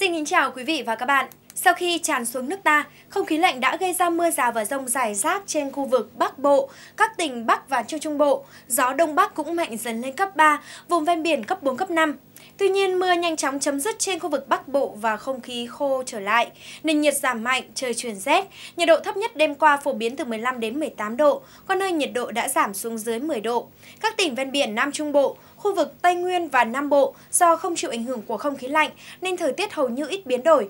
Xin kính chào quý vị và các bạn. Sau khi tràn xuống nước ta, không khí lạnh đã gây ra mưa rào và rông rải rác trên khu vực Bắc Bộ, các tỉnh Bắc và Trung Trung Bộ. Gió Đông Bắc cũng mạnh dần lên cấp 3, vùng ven biển cấp 4, cấp 5. Tuy nhiên, mưa nhanh chóng chấm dứt trên khu vực Bắc Bộ và không khí khô trở lại. Nền nhiệt giảm mạnh, trời chuyển rét. Nhiệt độ thấp nhất đêm qua phổ biến từ 15 đến 18 độ, có nơi nhiệt độ đã giảm xuống dưới 10 độ. Các tỉnh ven biển Nam Trung Bộ, Khu vực Tây Nguyên và Nam Bộ do không chịu ảnh hưởng của không khí lạnh nên thời tiết hầu như ít biến đổi.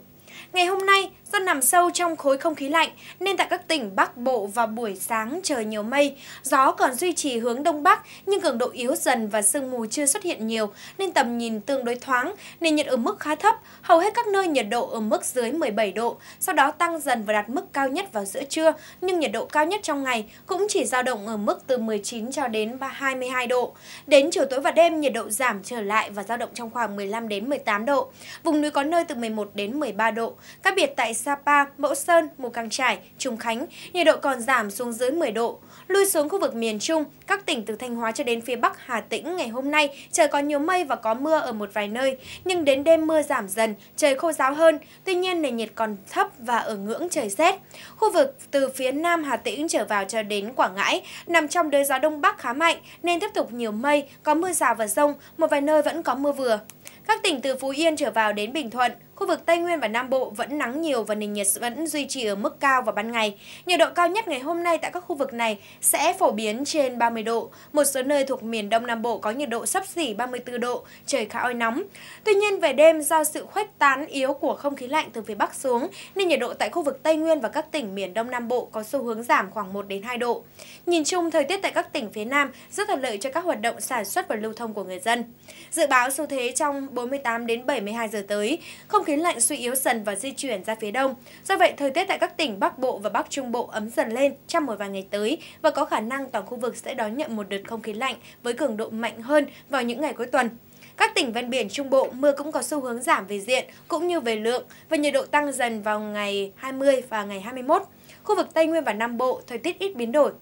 Ngày hôm nay, Do nằm sâu trong khối không khí lạnh nên tại các tỉnh Bắc Bộ và buổi sáng trời nhiều mây, gió còn duy trì hướng Đông Bắc nhưng cường độ yếu dần và sương mù chưa xuất hiện nhiều nên tầm nhìn tương đối thoáng, nên nhiệt ở mức khá thấp, hầu hết các nơi nhiệt độ ở mức dưới 17 độ, sau đó tăng dần và đạt mức cao nhất vào giữa trưa nhưng nhiệt độ cao nhất trong ngày cũng chỉ dao động ở mức từ 19 cho đến 22 độ. Đến chiều tối và đêm nhiệt độ giảm trở lại và dao động trong khoảng 15 đến 18 độ. Vùng núi có nơi từ 11 đến 13 độ. Các biệt tại Sapa, Mẫu Sơn, Mù Căng Trải, Trùng Khánh, nhiệt độ còn giảm xuống dưới 10 độ. Lui xuống khu vực miền Trung, các tỉnh từ Thanh Hóa cho đến phía Bắc Hà Tĩnh ngày hôm nay trời có nhiều mây và có mưa ở một vài nơi, nhưng đến đêm mưa giảm dần, trời khô ráo hơn, tuy nhiên nền nhiệt còn thấp và ở ngưỡng trời rét. Khu vực từ phía Nam Hà Tĩnh trở vào cho đến Quảng Ngãi nằm trong đới gió Đông Bắc khá mạnh nên tiếp tục nhiều mây, có mưa rào và rông, một vài nơi vẫn có mưa vừa. Các tỉnh từ Phú Yên trở vào đến Bình Thuận, Khu vực Tây Nguyên và Nam Bộ vẫn nắng nhiều và nền nhiệt vẫn duy trì ở mức cao vào ban ngày. Nhiệt độ cao nhất ngày hôm nay tại các khu vực này sẽ phổ biến trên 30 độ. Một số nơi thuộc miền Đông Nam Bộ có nhiệt độ sắp xỉ 34 độ, trời khá oi nóng. Tuy nhiên về đêm do sự khuếch tán yếu của không khí lạnh từ phía Bắc xuống nên nhiệt độ tại khu vực Tây Nguyên và các tỉnh miền Đông Nam Bộ có xu hướng giảm khoảng 1 đến 2 độ. Nhìn chung thời tiết tại các tỉnh phía Nam rất thuận lợi cho các hoạt động sản xuất và lưu thông của người dân. Dự báo xu thế trong 48 đến 72 giờ tới, không không khí lạnh suy yếu dần và di chuyển ra phía đông. Do vậy, thời tiết tại các tỉnh Bắc Bộ và Bắc Trung Bộ ấm dần lên trong một vài ngày tới và có khả năng toàn khu vực sẽ đón nhận một đợt không khí lạnh với cường độ mạnh hơn vào những ngày cuối tuần. Các tỉnh ven biển Trung Bộ mưa cũng có xu hướng giảm về diện cũng như về lượng và nhiệt độ tăng dần vào ngày 20 và ngày 21. Khu vực Tây Nguyên và Nam Bộ thời tiết ít biến đổi,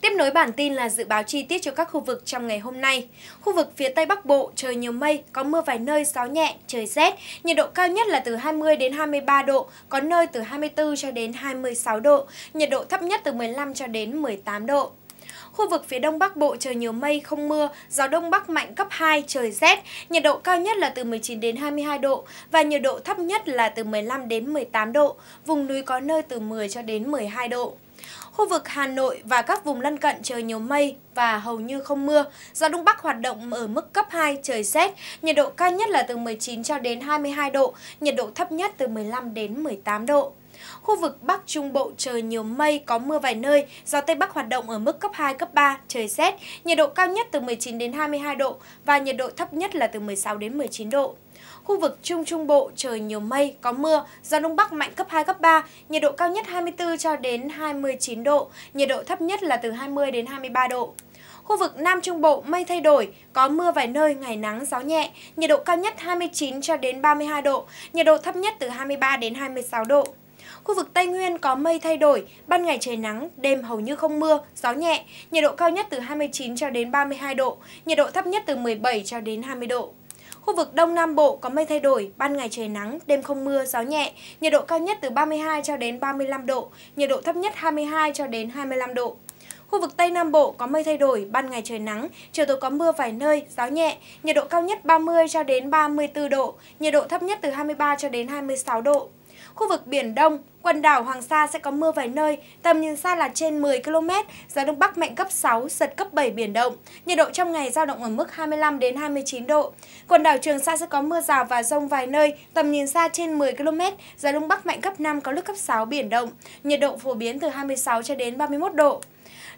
Tiếp nối bản tin là dự báo chi tiết cho các khu vực trong ngày hôm nay. Khu vực phía Tây Bắc Bộ trời nhiều mây, có mưa vài nơi, gió nhẹ, trời rét, nhiệt độ cao nhất là từ 20 đến 23 độ, có nơi từ 24 cho đến 26 độ, nhiệt độ thấp nhất từ 15 cho đến 18 độ. Khu vực phía Đông Bắc Bộ trời nhiều mây, không mưa, gió Đông Bắc mạnh cấp 2, trời rét, nhiệt độ cao nhất là từ 19 đến 22 độ và nhiệt độ thấp nhất là từ 15 đến 18 độ, vùng núi có nơi từ 10 cho đến 12 độ. Khu vực Hà Nội và các vùng lân cận trời nhiều mây và hầu như không mưa. Gió Đông Bắc hoạt động ở mức cấp 2, trời rét. Nhiệt độ cao nhất là từ 19 cho đến 22 độ, nhiệt độ thấp nhất từ 15 đến 18 độ. Khu vực Bắc Trung Bộ trời nhiều mây, có mưa vài nơi, gió Tây Bắc hoạt động ở mức cấp 2, cấp 3, trời rét, nhiệt độ cao nhất từ 19 đến 22 độ và nhiệt độ thấp nhất là từ 16 đến 19 độ. Khu vực Trung Trung Bộ trời nhiều mây, có mưa, gió Đông Bắc mạnh cấp 2, cấp 3, nhiệt độ cao nhất 24 cho đến 29 độ, nhiệt độ thấp nhất là từ 20 đến 23 độ. Khu vực Nam Trung Bộ mây thay đổi, có mưa vài nơi, ngày nắng, gió nhẹ, nhiệt độ cao nhất 29 cho đến 32 độ, nhiệt độ thấp nhất từ 23 đến 26 độ. Khu vực Tây Nguyên có mây thay đổi, ban ngày trời nắng, đêm hầu như không mưa, gió nhẹ, nhiệt độ cao nhất từ 29 cho đến 32 độ, nhiệt độ thấp nhất từ 17 cho đến 20 độ. Khu vực Đông Nam Bộ có mây thay đổi, ban ngày trời nắng, đêm không mưa, gió nhẹ, nhiệt độ cao nhất từ 32 cho đến 35 độ, nhiệt độ thấp nhất 22 cho đến 25 độ. Khu vực Tây Nam Bộ có mây thay đổi, ban ngày trời nắng, chiều tối có mưa vài nơi, gió nhẹ, nhiệt độ cao nhất 30 cho đến 34 độ, nhiệt độ thấp nhất từ 23 cho đến 26 độ. Khu vực Biển Đông, quần đảo Hoàng Sa sẽ có mưa vài nơi, tầm nhìn xa là trên 10 km, gió Đông Bắc mạnh cấp 6, giật cấp 7 biển động. Nhiệt độ trong ngày giao động ở mức 25 đến 29 độ. Quần đảo Trường Sa sẽ có mưa rào và rông vài nơi, tầm nhìn xa trên 10 km, gió Đông Bắc mạnh cấp 5, có lúc cấp 6 biển động. Nhiệt độ phổ biến từ 26 cho đến 31 độ.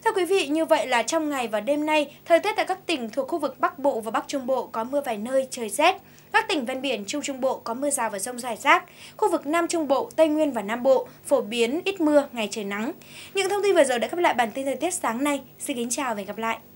Thưa quý vị, như vậy là trong ngày và đêm nay, thời tiết tại các tỉnh thuộc khu vực Bắc Bộ và Bắc Trung Bộ có mưa vài nơi, trời rét. Các tỉnh ven biển Trung Trung Bộ có mưa rào và rông rải rác. Khu vực Nam Trung Bộ, Tây Nguyên và Nam Bộ phổ biến ít mưa, ngày trời nắng. Những thông tin vừa rồi đã khép lại bản tin thời tiết sáng nay. Xin kính chào và hẹn gặp lại.